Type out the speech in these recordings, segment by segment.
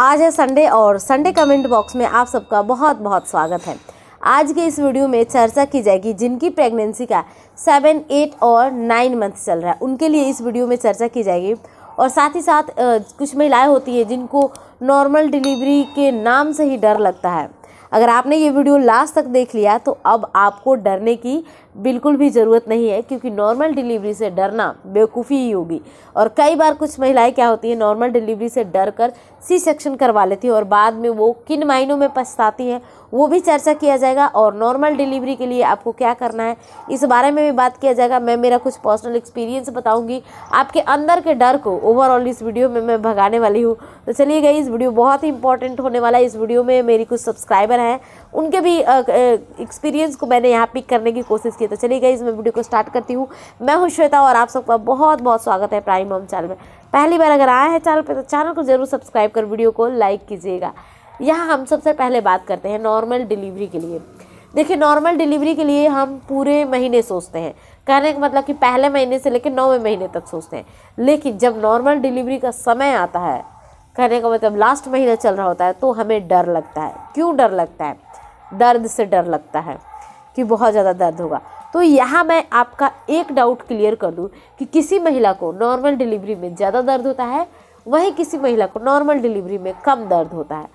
आज है संडे और संडे कमेंट बॉक्स में आप सबका बहुत बहुत स्वागत है आज के इस वीडियो में चर्चा की जाएगी जिनकी प्रेगनेंसी का सेवन एट और नाइन मंथ चल रहा है उनके लिए इस वीडियो में चर्चा की जाएगी और साथ ही साथ कुछ महिलाएं होती हैं जिनको नॉर्मल डिलीवरी के नाम से ही डर लगता है अगर आपने ये वीडियो लास्ट तक देख लिया तो अब आपको डरने की बिल्कुल भी ज़रूरत नहीं है क्योंकि नॉर्मल डिलीवरी से डरना बेवकूफ़ी ही होगी और कई बार कुछ महिलाएं क्या होती है नॉर्मल डिलीवरी से डर कर सी सेक्शन करवा लेती हैं और बाद में वो किन मायनों में पछताती हैं वो भी चर्चा किया जाएगा और नॉर्मल डिलीवरी के लिए आपको क्या करना है इस बारे में भी बात किया जाएगा मैं मेरा कुछ पर्सनल एक्सपीरियंस बताऊँगी आपके अंदर के डर को ओवरऑल इस वीडियो में मैं भगाने वाली हूँ तो चलिए गई इस वीडियो बहुत ही इंपॉर्टेंट होने वाला है इस वीडियो में मेरी कुछ सब्सक्राइबर हैं उनके भी एक्सपीरियंस को मैंने यहाँ पिक करने की कोशिश की की तो चलिए गई मैं वीडियो को स्टार्ट करती हूँ मैं हूँ श्वेता और आप सबका बहुत बहुत स्वागत है प्राइम होम चैनल में पहली बार अगर आए हैं चैनल पर तो चैनल को ज़रूर सब्सक्राइब कर वीडियो को लाइक कीजिएगा यहाँ हम सबसे पहले बात करते हैं नॉर्मल डिलीवरी के लिए देखिए नॉर्मल डिलीवरी के लिए हम पूरे महीने सोचते हैं कहने का मतलब कि पहले महीने से लेकर नौवें महीने तक सोचते हैं लेकिन जब नॉर्मल डिलीवरी का समय आता है कहने का मतलब लास्ट महीना चल रहा होता है तो हमें डर लगता है क्यों डर लगता है दर्द से डर लगता है कि बहुत ज़्यादा दर्द होगा तो यहाँ मैं आपका एक डाउट क्लियर कर दूँ कि किसी महिला को नॉर्मल डिलीवरी में ज़्यादा दर्द होता है वहीं किसी महिला को नॉर्मल डिलीवरी में कम दर्द होता है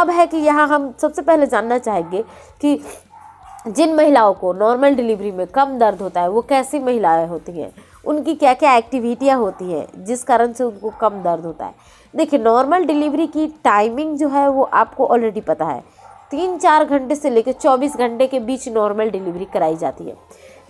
अब है कि यहाँ हम सबसे पहले जानना चाहेंगे कि जिन महिलाओं को नॉर्मल डिलीवरी में कम दर्द होता है वो कैसी महिलाएं होती हैं उनकी क्या क्या एक्टिविटियाँ होती हैं जिस कारण से उनको कम दर्द होता है देखिए नॉर्मल डिलीवरी की टाइमिंग जो है वो आपको ऑलरेडी पता है तीन चार घंटे से लेकर चौबीस घंटे के बीच नॉर्मल डिलीवरी कराई जाती है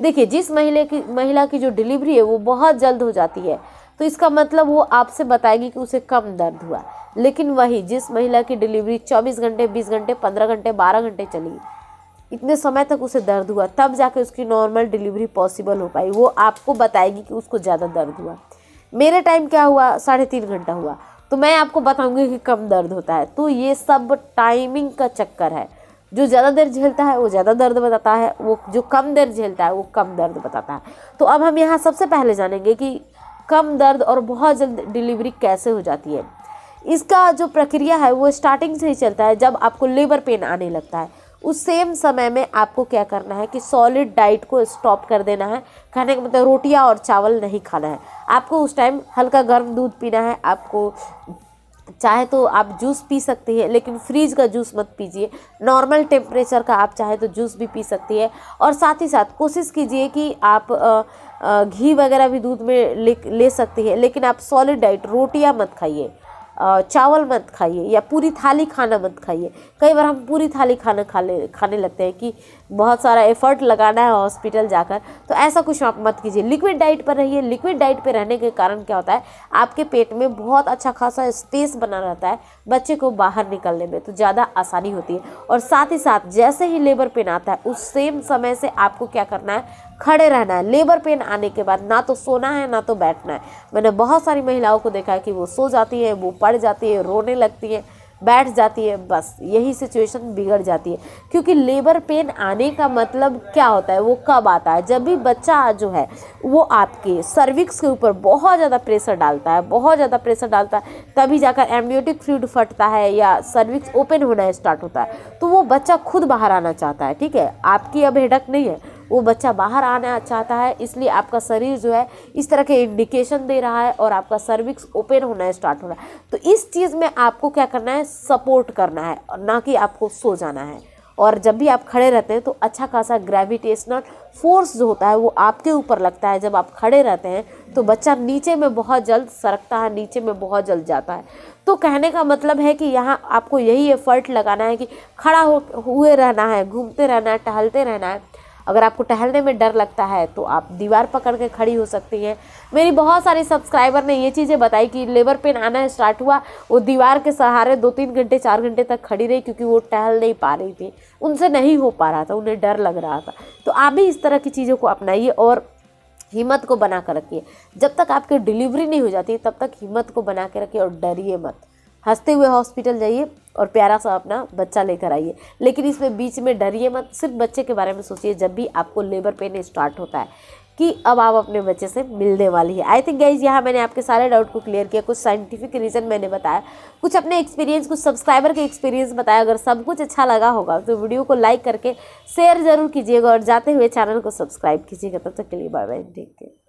देखिए जिस महिला की महिला की जो डिलीवरी है वो बहुत जल्द हो जाती है तो इसका मतलब वो आपसे बताएगी कि उसे कम दर्द हुआ लेकिन वही जिस महिला की डिलीवरी 24 घंटे 20 घंटे 15 घंटे 12 घंटे चली इतने समय तक उसे दर्द हुआ तब जाके उसकी नॉर्मल डिलीवरी पॉसिबल हो पाई वो आपको बताएगी कि उसको ज़्यादा दर्द हुआ मेरे टाइम क्या हुआ साढ़े तीन घंटा हुआ तो मैं आपको बताऊंगी कि कम दर्द होता है तो ये सब टाइमिंग का चक्कर है जो ज़्यादा दर्द झेलता है वो ज़्यादा दर्द बताता है वो जो कम दर्द झेलता है वो कम दर्द बताता है तो अब हम यहाँ सबसे पहले जानेंगे कि कम दर्द और बहुत जल्द डिलीवरी कैसे हो जाती है इसका जो प्रक्रिया है वो स्टार्टिंग से ही चलता है जब आपको लेबर पेन आने लगता है उस सेम समय में आपको क्या करना है कि सॉलिड डाइट को स्टॉप कर देना है खाने का मतलब रोटियाँ और चावल नहीं खाना है आपको उस टाइम हल्का गर्म दूध पीना है आपको चाहे तो आप जूस पी सकती है लेकिन फ्रीज का जूस मत पीजिए नॉर्मल टेम्परेचर का आप चाहे तो जूस भी पी सकती है और साथ ही साथ कोशिश कीजिए कि आप घी वगैरह भी दूध में ले ले सकती है लेकिन आप सॉलिड डाइट रोटियां मत खाइए चावल मत खाइए या पूरी थाली खाना मत खाइए कई बार हम पूरी थाली खाना खा ले खाने लगते हैं कि बहुत सारा एफर्ट लगाना है हॉस्पिटल जाकर तो ऐसा कुछ आप मत कीजिए लिक्विड डाइट पर रहिए लिक्विड डाइट पर रहने के कारण क्या होता है आपके पेट में बहुत अच्छा खासा स्पेस बना रहता है बच्चे को बाहर निकलने में तो ज़्यादा आसानी होती है और साथ ही साथ जैसे ही लेबर पेन आता है उस सेम समय से आपको क्या करना है खड़े रहना है लेबर पेन आने के बाद ना तो सोना है ना तो बैठना है मैंने बहुत सारी महिलाओं को देखा है कि वो सो जाती है वो पड़ जाती है रोने लगती है बैठ जाती है बस यही सिचुएशन बिगड़ जाती है क्योंकि लेबर पेन आने का मतलब क्या होता है वो कब आता है जब भी बच्चा जो है वो आपके सर्विक्स के ऊपर बहुत ज़्यादा प्रेशर डालता है बहुत ज़्यादा प्रेशर डालता है तभी जाकर एम्बियोटिक फ्लूड फटता है या सर्विक्स ओपन होना स्टार्ट होता है तो वो बच्चा खुद बाहर आना चाहता है ठीक है आपकी अब हिडक नहीं है वो बच्चा बाहर आना चाहता है इसलिए आपका शरीर जो है इस तरह के इंडिकेशन दे रहा है और आपका सर्विक्स ओपन होना स्टार्ट हो रहा है तो इस चीज़ में आपको क्या करना है सपोर्ट करना है और ना कि आपको सो जाना है और जब भी आप खड़े रहते हैं तो अच्छा खासा ग्रेविटेशनल फोर्स जो होता है वो आपके ऊपर लगता है जब आप खड़े रहते हैं तो बच्चा नीचे में बहुत जल्द सरकता है नीचे में बहुत जल्द जाता है तो कहने का मतलब है कि यहाँ आपको यही एफर्ट लगाना है कि खड़ा हो हुए रहना है घूमते रहना है टहलते रहना है अगर आपको टहलने में डर लगता है तो आप दीवार पकड़ के खड़ी हो सकती हैं मेरी बहुत सारी सब्सक्राइबर ने ये चीज़ें बताई कि लेबर पेन आना स्टार्ट हुआ वो दीवार के सहारे दो तीन घंटे चार घंटे तक खड़ी रही क्योंकि वो टहल नहीं पा रही थी उनसे नहीं हो पा रहा था उन्हें डर लग रहा था तो आप भी इस तरह की चीज़ों को अपनाइए और हिम्मत को बना कर रखिए जब तक आपकी डिलीवरी नहीं हो जाती तब तक हिम्मत को बना के रखिए और डरिए मत हंसते हुए हॉस्पिटल जाइए और प्यारा सा अपना बच्चा लेकर आइए लेकिन इसमें बीच में डरिए मत सिर्फ बच्चे के बारे में सोचिए जब भी आपको लेबर पेन स्टार्ट होता है कि अब आप अपने बच्चे से मिलने वाली है आई थिंक गाइज यहाँ मैंने आपके सारे डाउट को क्लियर किया कुछ साइंटिफिक रीज़न मैंने बताया कुछ अपने एक्सपीरियंस कुछ सब्सक्राइबर के एक्सपीरियंस बताया अगर सब कुछ अच्छा लगा होगा तो वीडियो को लाइक करके शेयर ज़रूर कीजिएगा और जाते हुए चैनल को सब्सक्राइब कीजिएगा तब तक के लिए बाय बाय टेक केयर